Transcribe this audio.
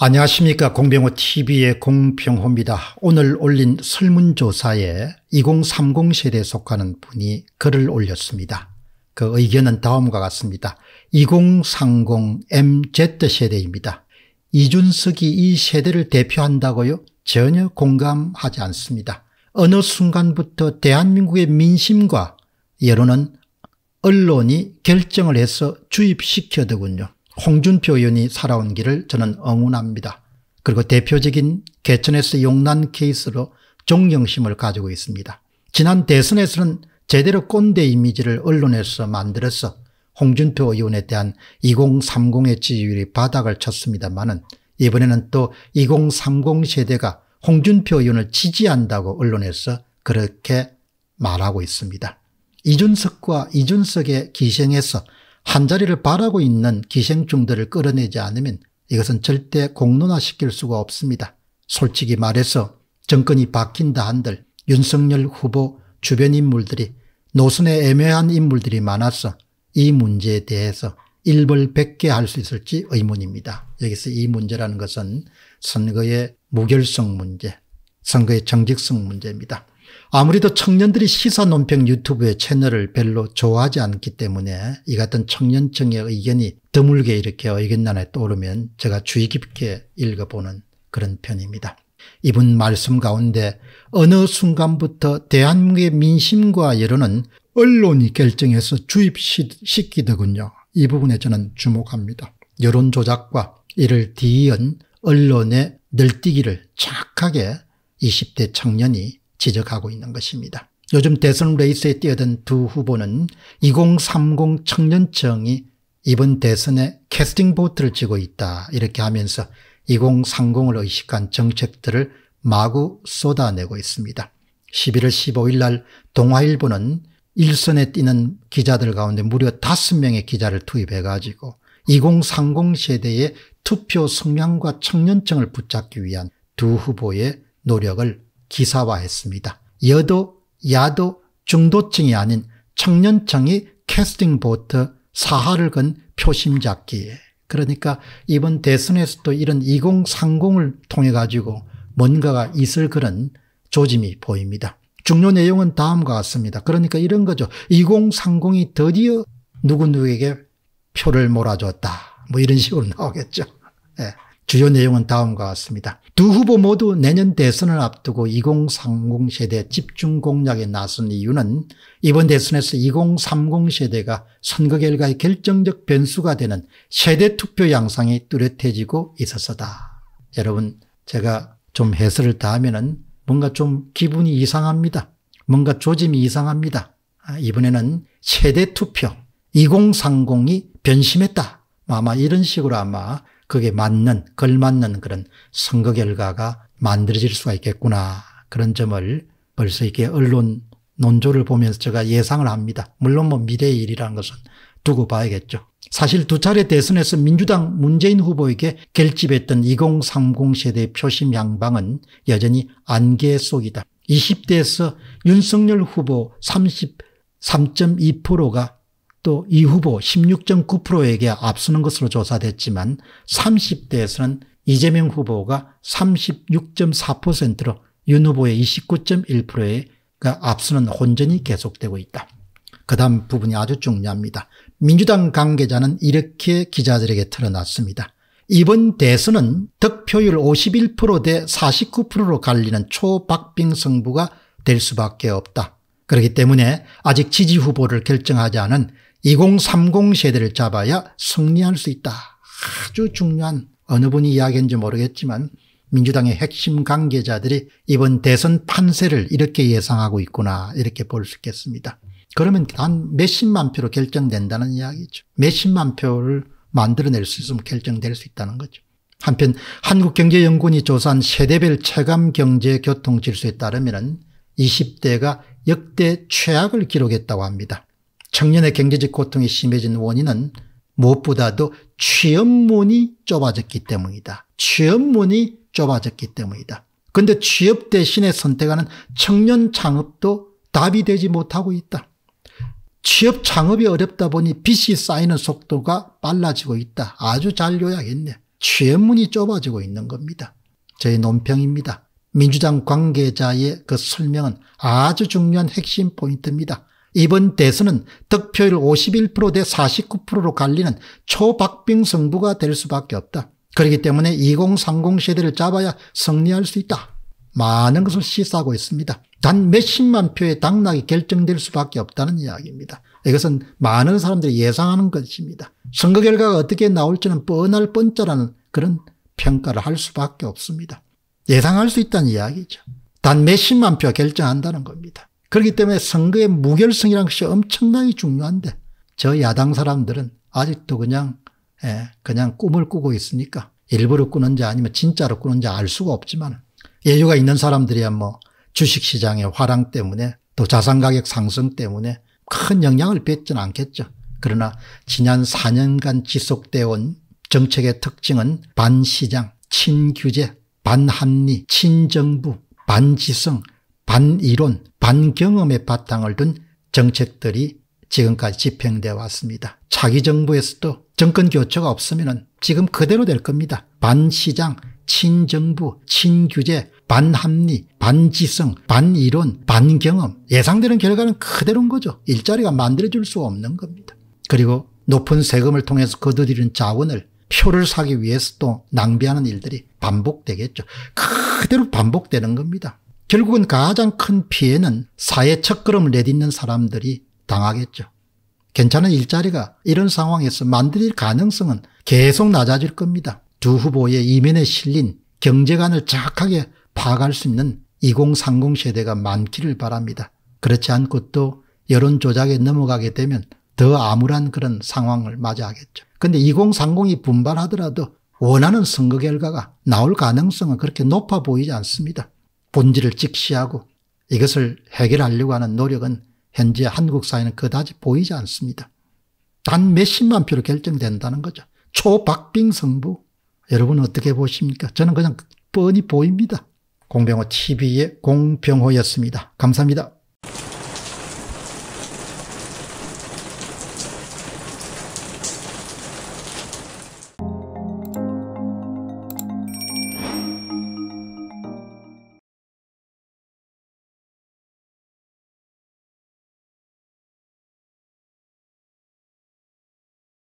안녕하십니까 공병호TV의 공병호입니다. 오늘 올린 설문조사에 2030 세대에 속하는 분이 글을 올렸습니다. 그 의견은 다음과 같습니다. 2030 MZ세대입니다. 이준석이 이 세대를 대표한다고요? 전혀 공감하지 않습니다. 어느 순간부터 대한민국의 민심과 여론은 언론이 결정을 해서 주입시켜더군요. 홍준표 의원이 살아온 길을 저는 응원합니다. 그리고 대표적인 개천에서 용난 케이스로 존경심을 가지고 있습니다. 지난 대선에서는 제대로 꼰대 이미지를 언론에서 만들어서 홍준표 의원에 대한 2030의 지지율이 바닥을 쳤습니다마는 이번에는 또 2030 세대가 홍준표 의원을 지지한다고 언론에서 그렇게 말하고 있습니다. 이준석과 이준석의 기생에서 한자리를 바라고 있는 기생충들을 끌어내지 않으면 이것은 절대 공론화시킬 수가 없습니다. 솔직히 말해서 정권이 바뀐다 한들 윤석열 후보 주변 인물들이 노선에 애매한 인물들이 많아서 이 문제에 대해서 일벌백계 할수 있을지 의문입니다. 여기서 이 문제라는 것은 선거의 무결성 문제, 선거의 정직성 문제입니다. 아무래도 청년들이 시사 논평 유튜브의 채널을 별로 좋아하지 않기 때문에 이 같은 청년층의 의견이 드물게 이렇게 의견란에 떠오르면 제가 주의 깊게 읽어보는 그런 편입니다. 이분 말씀 가운데 어느 순간부터 대한민국의 민심과 여론은 언론이 결정해서 주입시키더군요. 이 부분에 저는 주목합니다. 여론 조작과 이를 뒤이은 언론의 널뛰기를 착하게 20대 청년이 지적하고 있는 것입니다. 요즘 대선 레이스에 뛰어든 두 후보는 2030 청년층이 이번 대선에 캐스팅 보트를 쥐고 있다 이렇게 하면서 2030을 의식한 정책들을 마구 쏟아내고 있습니다. 11월 15일 날 동아일보는 일선에 뛰는 기자들 가운데 무려 5명의 기자를 투입해 가지고 2030 세대의 투표 성향과 청년층을 붙잡기 위한 두 후보의 노력을 기사화했습니다. 여도, 야도, 중도층이 아닌 청년층이 캐스팅 보트 사하를 건 표심잡기에 그러니까 이번 대선에서도 이런 2030을 통해 가지고 뭔가가 있을 그런 조짐이 보입니다. 중요 내용은 다음과 같습니다. 그러니까 이런 거죠. 2030이 드디어 누구누구에게 표를 몰아줬다. 뭐 이런 식으로 나오겠죠. 예. 주요 내용은 다음과 같습니다. 두 후보 모두 내년 대선을 앞두고 2030 세대 집중 공략에 나선 이유는 이번 대선에서 2030 세대가 선거 결과의 결정적 변수가 되는 세대 투표 양상이 뚜렷해지고 있어서다. 여러분 제가 좀 해설을 다 하면은 뭔가 좀 기분이 이상합니다. 뭔가 조짐이 이상합니다. 아, 이번에는 세대 투표 2030이 변심했다. 아마 이런 식으로 아마 그게 맞는 걸맞는 그런 선거 결과가 만들어질 수가 있겠구나 그런 점을 벌써 이게 렇 언론 논조를 보면서 제가 예상을 합니다. 물론 뭐 미래의 일이라는 것은 두고 봐야겠죠. 사실 두 차례 대선에서 민주당 문재인 후보에게 결집했던 2030 세대 표심 양방은 여전히 안개 속이다. 20대에서 윤석열 후보 33.2%가 또이 후보 16.9%에게 앞서는 것으로 조사됐지만 30대에서는 이재명 후보가 36.4%로 윤 후보의 29.1%가 앞서는 혼전이 계속되고 있다. 그 다음 부분이 아주 중요합니다. 민주당 관계자는 이렇게 기자들에게 털어놨습니다. 이번 대선은 득표율 51%대 49%로 갈리는 초박빙 승부가 될 수밖에 없다. 그렇기 때문에 아직 지지 후보를 결정하지 않은 2030 세대를 잡아야 승리할 수 있다. 아주 중요한 어느 분이 이야기인지 모르겠지만 민주당의 핵심 관계자들이 이번 대선 판세를 이렇게 예상하고 있구나 이렇게 볼 수 있겠습니다. 그러면 단 몇십만 표로 결정된다는 이야기죠. 몇십만 표를 만들어낼 수 있으면 결정될 수 있다는 거죠. 한편 한국경제연구원이 조사한 세대별 체감경제 교통질서에 따르면 20대가 역대 최악을 기록했다고 합니다. 청년의 경제적 고통이 심해진 원인은 무엇보다도 취업문이 좁아졌기 때문이다. 취업문이 좁아졌기 때문이다. 근데 취업 대신에 선택하는 청년 창업도 답이 되지 못하고 있다. 취업 창업이 어렵다 보니 빚이 쌓이는 속도가 빨라지고 있다. 아주 잘 요약했네. 취업문이 좁아지고 있는 겁니다. 저의 논평입니다. 민주당 관계자의 그 설명은 아주 중요한 핵심 포인트입니다. 이번 대선은 득표율 51%대 49%로 갈리는 초박빙 승부가될 수밖에 없다. 그렇기 때문에 2030 세대를 잡아야 승리할 수 있다. 많은 것을 시사하고 있습니다. 단 몇십만 표의 당락이 결정될 수밖에 없다는 이야기입니다. 이것은 많은 사람들이 예상하는 것입니다. 선거 결과가 어떻게 나올지는 뻔할 뻔자라는 그런 평가를 할 수밖에 없습니다. 예상할 수 있다는 이야기죠. 단 몇십만 표 결정한다는 겁니다. 그렇기 때문에 선거의 무결성이라는 것이 엄청나게 중요한데 저 야당 사람들은 아직도 그냥 예, 그냥 꿈을 꾸고 있으니까 일부러 꾸는지 아니면 진짜로 꾸는지 알 수가 없지만 예유가 있는 사람들이야 뭐 주식시장의 화랑 때문에 또 자산가격 상승 때문에 큰 영향을 뱉지는 않겠죠. 그러나 지난 4년간 지속되어 온 정책의 특징은 반시장, 친규제, 반합리, 친정부, 반지성 반이론, 반경험의 바탕을 둔 정책들이 지금까지 집행되어 왔습니다. 차기 정부에서도 정권 교체가 없으면 지금 그대로 될 겁니다. 반시장, 친정부, 친규제, 반합리, 반지성, 반이론, 반경험 예상되는 결과는 그대로인 거죠. 일자리가 만들어질수 없는 겁니다. 그리고 높은 세금을 통해서 거두리는 자원을 표를 사기 위해서 또 낭비하는 일들이 반복되겠죠. 그대로 반복되는 겁니다. 결국은 가장 큰 피해는 사회 첫걸음을 내딛는 사람들이 당하겠죠. 괜찮은 일자리가 이런 상황에서 만들 가능성은 계속 낮아질 겁니다. 두 후보의 이면에 실린 경제관을 정확하게 파악할 수 있는 2030 세대가 많기를 바랍니다. 그렇지 않고 또 여론 조작에 넘어가게 되면 더 암울한 그런 상황을 맞이하겠죠. 근데 2030이 분발하더라도 원하는 선거 결과가 나올 가능성은 그렇게 높아 보이지 않습니다. 본질을 직시하고 이것을 해결하려고 하는 노력은 현재 한국 사회는 그다지 보이지 않습니다. 단 몇십만 표로 결정된다는 거죠. 초박빙 성부. 여러분 어떻게 보십니까? 저는 그냥 뻔히 보입니다. 공병호 TV의 공병호였습니다. 감사합니다.